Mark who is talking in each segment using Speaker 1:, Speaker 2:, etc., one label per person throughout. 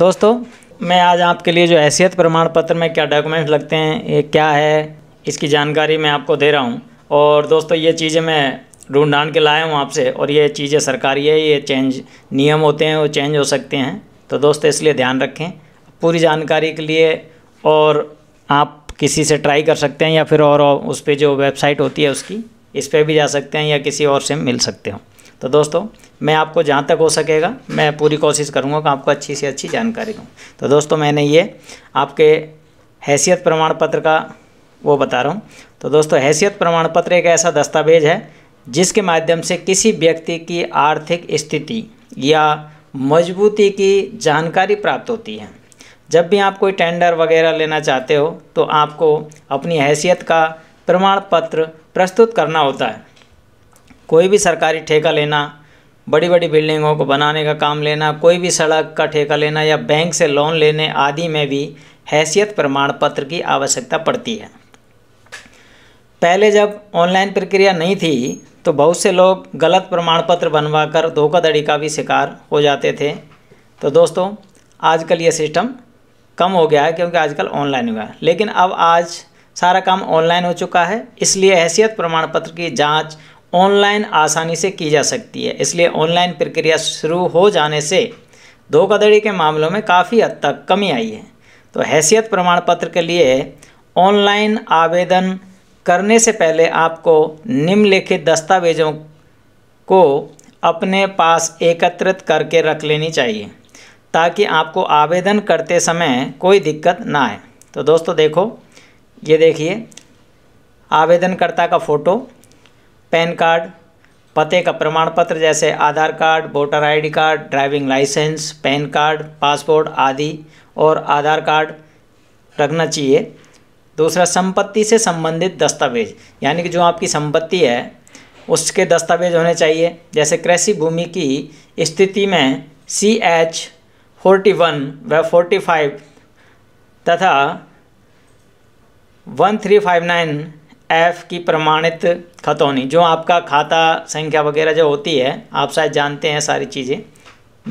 Speaker 1: दोस्तों मैं आज आपके लिए जो हैसियत प्रमाण पत्र में क्या डॉक्यूमेंट्स लगते हैं ये क्या है इसकी जानकारी मैं आपको दे रहा हूँ और दोस्तों ये चीज़ें मैं ढूंढ ढांड के लाया हूँ आपसे और ये चीज़ें सरकारी है ये चेंज नियम होते हैं वो चेंज हो सकते हैं तो दोस्तों इसलिए ध्यान रखें पूरी जानकारी के लिए और आप किसी से ट्राई कर सकते हैं या फिर और उस पर जो वेबसाइट होती है उसकी इस पर भी जा सकते हैं या किसी और से मिल सकते हो तो दोस्तों मैं आपको जहाँ तक हो सकेगा मैं पूरी कोशिश करूँगा कि आपको अच्छी से अच्छी जानकारी दूँ तो दोस्तों मैंने ये आपके हैसियत प्रमाण पत्र का वो बता रहा हूँ तो दोस्तों हैसियत प्रमाण पत्र एक ऐसा दस्तावेज है जिसके माध्यम से किसी व्यक्ति की आर्थिक स्थिति या मजबूती की जानकारी प्राप्त होती है जब भी आप कोई टेंडर वगैरह लेना चाहते हो तो आपको अपनी हैसियत का प्रमाण पत्र प्रस्तुत करना होता है कोई भी सरकारी ठेका लेना बड़ी बड़ी बिल्डिंगों को बनाने का काम लेना कोई भी सड़क का ठेका लेना या बैंक से लोन लेने आदि में भी हैसियत प्रमाण पत्र की आवश्यकता पड़ती है पहले जब ऑनलाइन प्रक्रिया नहीं थी तो बहुत से लोग गलत प्रमाण पत्र बनवा कर धोखाधड़ी का भी शिकार हो जाते थे तो दोस्तों आजकल ये सिस्टम कम हो गया है क्योंकि आजकल ऑनलाइन हुआ है लेकिन अब आज सारा काम ऑनलाइन हो चुका है इसलिए हैसियत प्रमाण पत्र की जांच ऑनलाइन आसानी से की जा सकती है इसलिए ऑनलाइन प्रक्रिया शुरू हो जाने से धोखाधड़ी के मामलों में काफ़ी हद तक कमी आई है तो हैसियत प्रमाण पत्र के लिए ऑनलाइन आवेदन करने से पहले आपको निम्नलिखित दस्तावेज़ों को अपने पास एकत्रित करके रख लेनी चाहिए ताकि आपको आवेदन करते समय कोई दिक्कत ना आए तो दोस्तों देखो ये देखिए आवेदनकर्ता का फ़ोटो पैन कार्ड पते का प्रमाण पत्र जैसे Aadhaar card voter ID card driving licence PAN card passport आदि और आधार कार्ड रखना चाहिए दूसरा संपत्ति से संबंधित दस्तावेज यानी कि जो आपकी संपत्ति है उसके दस्तावेज होने चाहिए जैसे कृषि भूमि की स्थिति में सी एच फोर्टी वन व फोर्टी फाइव तथा one three five nine F की प्रमाणित खतौनी जो आपका खाता संख्या वगैरह जो होती है आप शायद जानते हैं सारी चीज़ें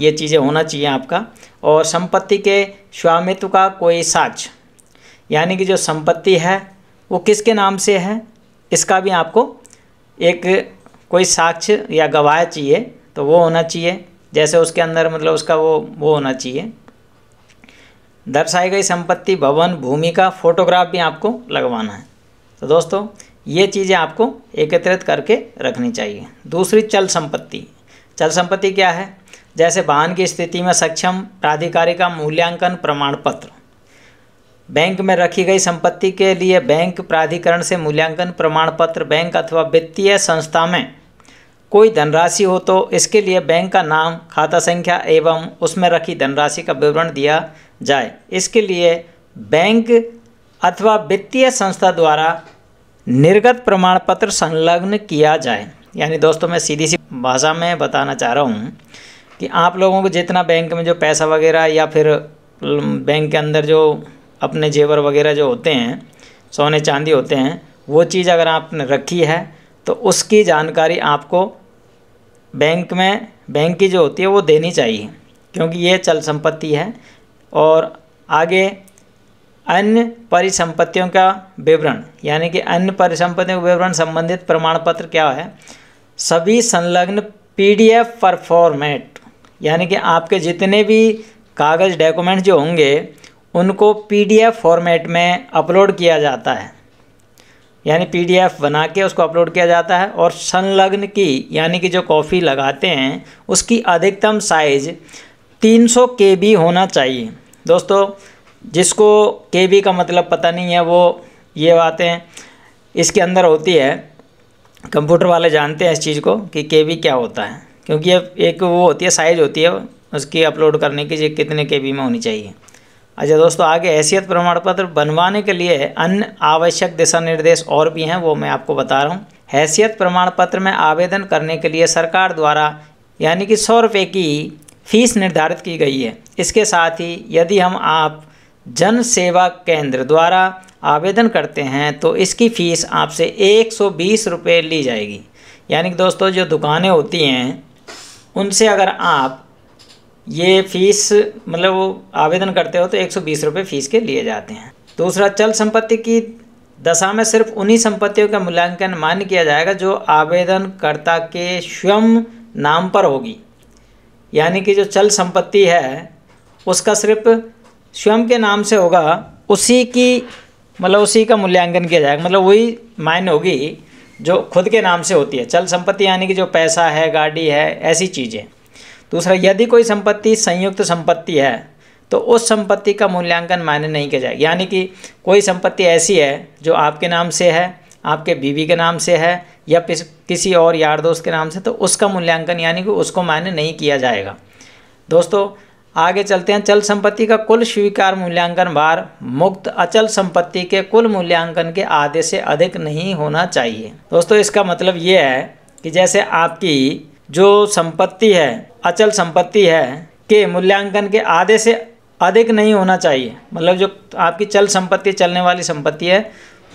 Speaker 1: ये चीज़ें होना चाहिए आपका और संपत्ति के स्वामित्व का कोई साक्ष यानी कि जो संपत्ति है वो किसके नाम से है इसका भी आपको एक कोई साक्ष्य या गवाह चाहिए तो वो होना चाहिए जैसे उसके अंदर मतलब उसका वो वो होना चाहिए दर्शाई गई संपत्ति भवन भूमि का फोटोग्राफ भी आपको लगवाना है तो दोस्तों ये चीज़ें आपको एकत्रित करके रखनी चाहिए दूसरी चल संपत्ति चल संपत्ति क्या है जैसे वाहन की स्थिति में सक्षम प्राधिकारी का मूल्यांकन प्रमाण पत्र बैंक में रखी गई संपत्ति के लिए बैंक प्राधिकरण से मूल्यांकन प्रमाण पत्र बैंक अथवा वित्तीय संस्था में कोई धनराशि हो तो इसके लिए बैंक का नाम खाता संख्या एवं उसमें रखी धनराशि का विवरण दिया जाए इसके लिए बैंक अथवा वित्तीय संस्था द्वारा निर्गत प्रमाण पत्र संलग्न किया जाए यानी दोस्तों मैं सीधी सी भाषा में बताना चाह रहा हूँ कि आप लोगों को जितना बैंक में जो पैसा वगैरह या फिर बैंक के अंदर जो अपने जेवर वगैरह जो होते हैं सोने चांदी होते हैं वो चीज़ अगर आपने रखी है तो उसकी जानकारी आपको बैंक में बैंक की जो होती है वो देनी चाहिए क्योंकि ये चल संपत्ति है और आगे अन्य परिसंपत्तियों का विवरण यानी कि अन्य परिसंपत्तियों का विवरण संबंधित प्रमाण पत्र क्या है सभी संलग्न पीडीएफ पर फॉर्मेट यानी कि आपके जितने भी कागज़ डॉक्यूमेंट जो होंगे उनको पीडीएफ फॉर्मेट में अपलोड किया जाता है यानी पीडीएफ बना के उसको अपलोड किया जाता है और संलग्न की यानी कि जो कॉफ़ी लगाते हैं उसकी अधिकतम साइज 300 बी होना चाहिए दोस्तों जिसको के बी का मतलब पता नहीं है वो ये बातें इसके अंदर होती है कंप्यूटर वाले जानते हैं इस चीज़ को कि के बी क्या होता है क्योंकि एक वो होती है साइज़ होती है उसकी अपलोड करने की जो कितने के बी में होनी चाहिए अच्छा दोस्तों आगे हैसियत प्रमाण पत्र बनवाने के लिए अन्य आवश्यक दिशा निर्देश और भी हैं वो मैं आपको बता रहा हूँ हैसियत प्रमाण पत्र में आवेदन करने के लिए सरकार द्वारा यानी कि सौ रुपये की फ़ीस निर्धारित की गई है इसके साथ ही यदि हम आप जन सेवा केंद्र द्वारा आवेदन करते हैं तो इसकी फ़ीस आपसे एक सौ बीस रुपये ली जाएगी यानी कि दोस्तों जो दुकानें होती हैं उनसे अगर आप ये फ़ीस मतलब वो आवेदन करते हो तो एक सौ बीस रुपये फ़ीस के लिए जाते हैं दूसरा चल संपत्ति की दशा में सिर्फ उन्हीं संपत्तियों का मूल्यांकन मान्य किया जाएगा जो आवेदनकर्ता के स्वयं नाम पर होगी यानी कि जो चल संपत्ति है उसका सिर्फ स्वयं के नाम से होगा उसी की मतलब उसी का मूल्यांकन किया जाएगा मतलब वही मायने होगी जो खुद के नाम से होती है चल संपत्ति यानी कि जो पैसा है गाड़ी है ऐसी चीज़ें दूसरा यदि कोई संपत्ति संयुक्त संपत्ति है तो उस संपत्ति का मूल्यांकन मायने नहीं किया जाएगा यानी कि कोई संपत्ति ऐसी है जो आपके नाम से है आपके बीवी के नाम से है या किसी और यार दोस्त के नाम से तो उसका मूल्यांकन यानी कि उसको मायने नहीं किया जाएगा दोस्तों आगे चलते हैं चल संपत्ति का कुल स्वीकार मूल्यांकन भार मुक्त अचल संपत्ति के कुल मूल्यांकन के आधे से अधिक नहीं होना चाहिए दोस्तों इसका मतलब ये है कि जैसे आपकी जो संपत्ति है अचल संपत्ति है के मूल्यांकन के आधे से अधिक नहीं होना चाहिए मतलब जो आपकी चल संपत्ति चलने वाली संपत्ति है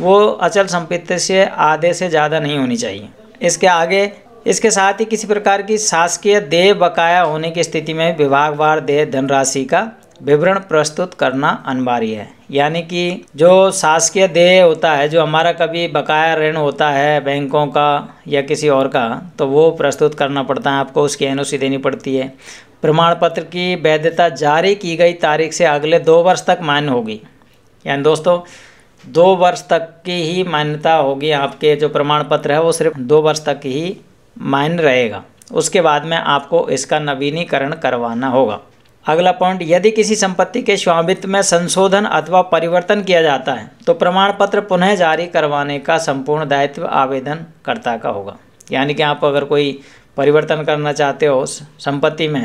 Speaker 1: वो अचल संपत्ति से आधे से ज़्यादा नहीं होनी चाहिए इसके आगे इसके साथ ही किसी प्रकार की शासकीय देय बकाया होने की स्थिति में विभागवार देय धनराशि का विवरण प्रस्तुत करना अनिवार्य है यानी कि जो शासकीय देय होता है जो हमारा कभी बकाया ऋण होता है बैंकों का या किसी और का तो वो प्रस्तुत करना पड़ता है आपको उसकी एन देनी पड़ती है प्रमाण पत्र की वैधता जारी की गई तारीख से अगले दो वर्ष तक मान्य होगी यानी दोस्तों दो वर्ष तक की ही मान्यता होगी आपके जो प्रमाण पत्र है वो सिर्फ दो वर्ष तक ही मान्य रहेगा उसके बाद में आपको इसका नवीनीकरण करवाना होगा अगला पॉइंट यदि किसी संपत्ति के स्वामित्व में संशोधन अथवा परिवर्तन किया जाता है तो प्रमाण पत्र पुनः जारी करवाने का संपूर्ण दायित्व आवेदनकर्ता का होगा यानी कि आप अगर कोई परिवर्तन करना चाहते हो संपत्ति में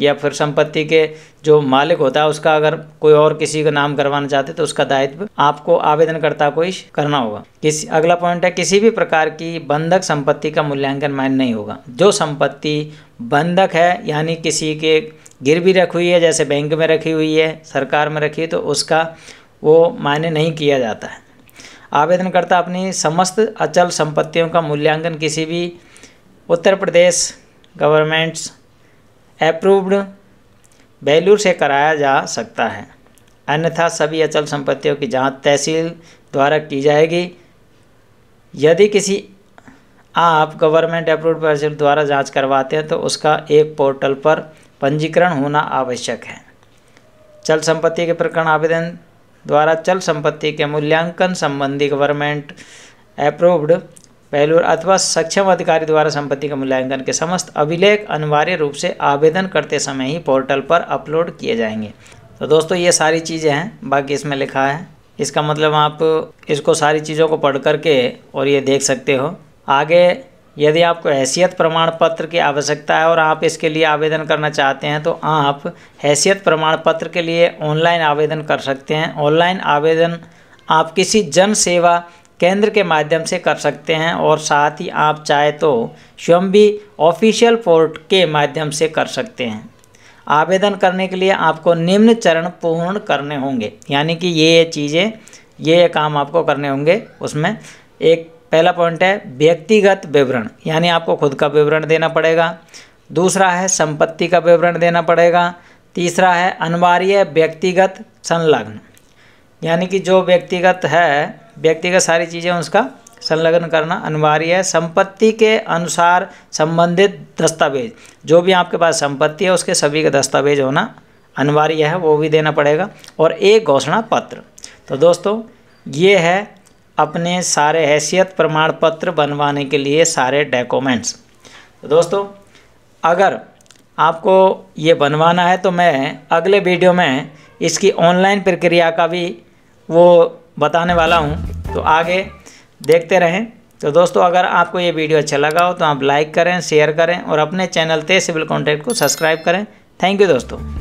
Speaker 1: या फिर संपत्ति के जो मालिक होता है उसका अगर कोई और किसी का नाम करवाना चाहते तो उसका दायित्व आपको आवेदनकर्ता को ही करना होगा किस अगला पॉइंट है किसी भी प्रकार की बंधक संपत्ति का मूल्यांकन मान्य नहीं होगा जो संपत्ति बंधक है यानी किसी के गिर भी रखी हुई है जैसे बैंक में रखी हुई है सरकार में रखी है तो उसका वो मान्य नहीं किया जाता है आवेदनकर्ता अपनी समस्त अचल संपत्तियों का मूल्यांकन किसी भी Uttar Pradesh governments approved value से कराया जा सकता है अन्यथा सभी अचल संपत्तियों की जांच तहसील द्वारा की जाएगी यदि किसी आप गवर्नमेंट अप्रूव्ड पर्सन द्वारा जांच करवाते हैं तो उसका एक पोर्टल पर पंजीकरण होना आवश्यक है चल संपत्ति के प्रकरण आवेदन द्वारा चल संपत्ति के मूल्यांकन संबंधी गवर्नमेंट अप्रूव्ड पहलू अथवा सक्षम अधिकारी द्वारा संपत्ति का मूल्यांकन के समस्त अभिलेख अनिवार्य रूप से आवेदन करते समय ही पोर्टल पर अपलोड किए जाएंगे तो दोस्तों ये सारी चीज़ें हैं बाकी इसमें लिखा है इसका मतलब आप इसको सारी चीज़ों को पढ़ करके और ये देख सकते हो आगे यदि आपको हैसियत प्रमाण पत्र की आवश्यकता है और आप इसके लिए आवेदन करना चाहते हैं तो आप हैसियत प्रमाण पत्र के लिए ऑनलाइन आवेदन कर सकते हैं ऑनलाइन आवेदन आप किसी जन सेवा केंद्र के माध्यम से कर सकते हैं और साथ ही आप चाहे तो स्वयं भी ऑफिशियल पोर्ट के माध्यम से कर सकते हैं आवेदन करने के लिए आपको निम्न चरण पूर्ण करने होंगे यानी कि ये ये चीज़ें ये ये काम आपको करने होंगे उसमें एक पहला पॉइंट है व्यक्तिगत विवरण यानी आपको खुद का विवरण देना पड़ेगा दूसरा है संपत्ति का विवरण देना पड़ेगा तीसरा है अनिवार्य व्यक्तिगत संलग्न यानी कि जो व्यक्तिगत है व्यक्तिगत सारी चीज़ें उसका संलग्न करना अनिवार्य है संपत्ति के अनुसार संबंधित दस्तावेज जो भी आपके पास संपत्ति है उसके सभी का दस्तावेज होना अनिवार्य है वो भी देना पड़ेगा और एक घोषणा पत्र तो दोस्तों ये है अपने सारे हैसियत प्रमाण पत्र बनवाने के लिए सारे डॉक्यूमेंट्स तो दोस्तों अगर आपको ये बनवाना है तो मैं अगले वीडियो में इसकी ऑनलाइन प्रक्रिया का भी वो बताने वाला हूँ तो आगे देखते रहें तो दोस्तों अगर आपको ये वीडियो अच्छा लगा हो तो आप लाइक करें शेयर करें और अपने चैनल ते सिविल कॉन्टैक्ट को सब्सक्राइब करें थैंक यू दोस्तों